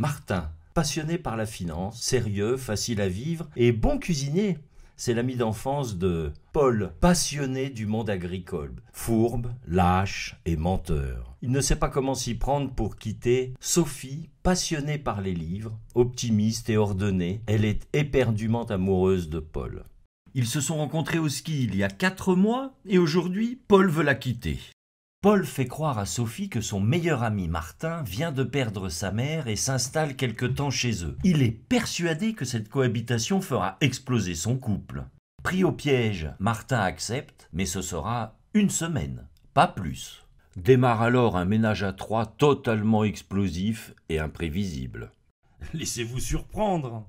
Martin, passionné par la finance, sérieux, facile à vivre et bon cuisinier. C'est l'ami d'enfance de Paul, passionné du monde agricole, fourbe, lâche et menteur. Il ne sait pas comment s'y prendre pour quitter Sophie, passionnée par les livres, optimiste et ordonnée. Elle est éperdument amoureuse de Paul. Ils se sont rencontrés au ski il y a quatre mois et aujourd'hui, Paul veut la quitter. Paul fait croire à Sophie que son meilleur ami Martin vient de perdre sa mère et s'installe quelque temps chez eux. Il est persuadé que cette cohabitation fera exploser son couple. Pris au piège, Martin accepte, mais ce sera une semaine, pas plus. Démarre alors un ménage à trois totalement explosif et imprévisible. Laissez-vous surprendre